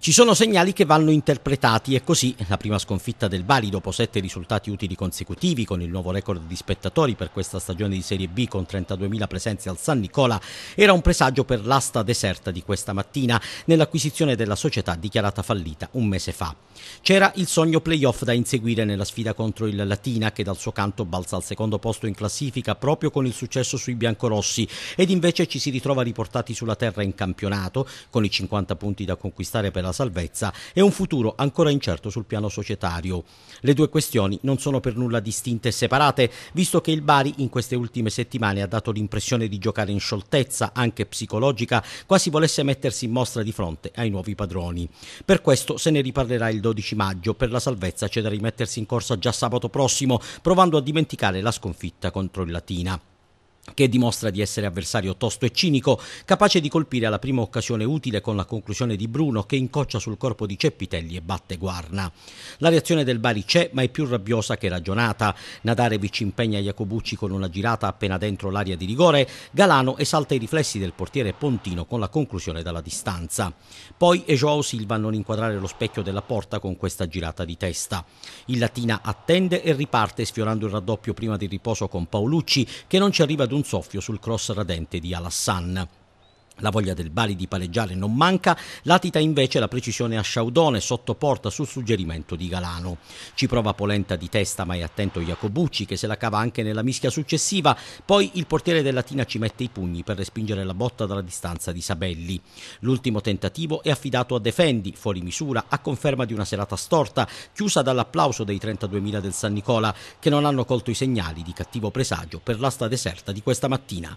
Ci sono segnali che vanno interpretati e così la prima sconfitta del Bari dopo sette risultati utili consecutivi con il nuovo record di spettatori per questa stagione di Serie B con 32.000 presenze al San Nicola era un presagio per l'asta deserta di questa mattina nell'acquisizione della società dichiarata fallita un mese fa. C'era il sogno playoff da inseguire nella sfida contro il Latina che dal suo canto balza al secondo posto in classifica proprio con il successo sui biancorossi ed invece ci si ritrova riportati sulla terra in campionato con i 50 punti da conquistare per la la salvezza e un futuro ancora incerto sul piano societario. Le due questioni non sono per nulla distinte e separate, visto che il Bari in queste ultime settimane ha dato l'impressione di giocare in scioltezza, anche psicologica, quasi volesse mettersi in mostra di fronte ai nuovi padroni. Per questo se ne riparlerà il 12 maggio, per la salvezza c'è da rimettersi in corsa già sabato prossimo, provando a dimenticare la sconfitta contro il Latina che dimostra di essere avversario tosto e cinico, capace di colpire alla prima occasione utile con la conclusione di Bruno che incoccia sul corpo di Ceppitelli e batte Guarna. La reazione del Bari c'è, ma è più rabbiosa che ragionata. Nadarevic impegna Jacobucci con una girata appena dentro l'area di rigore, Galano esalta i riflessi del portiere Pontino con la conclusione dalla distanza. Poi è Joao Silva a non inquadrare lo specchio della porta con questa girata di testa. Il Latina attende e riparte sfiorando il raddoppio prima del riposo con Paolucci che non ci arriva ad un un soffio sul cross radente di Alassane. La voglia del Bari di pareggiare non manca, latita invece la precisione a Sciaudone sotto porta sul suggerimento di Galano. Ci prova Polenta di testa ma è attento Jacobucci che se la cava anche nella mischia successiva, poi il portiere del Latina ci mette i pugni per respingere la botta dalla distanza di Sabelli. L'ultimo tentativo è affidato a Defendi, fuori misura, a conferma di una serata storta, chiusa dall'applauso dei 32.000 del San Nicola che non hanno colto i segnali di cattivo presagio per l'asta deserta di questa mattina.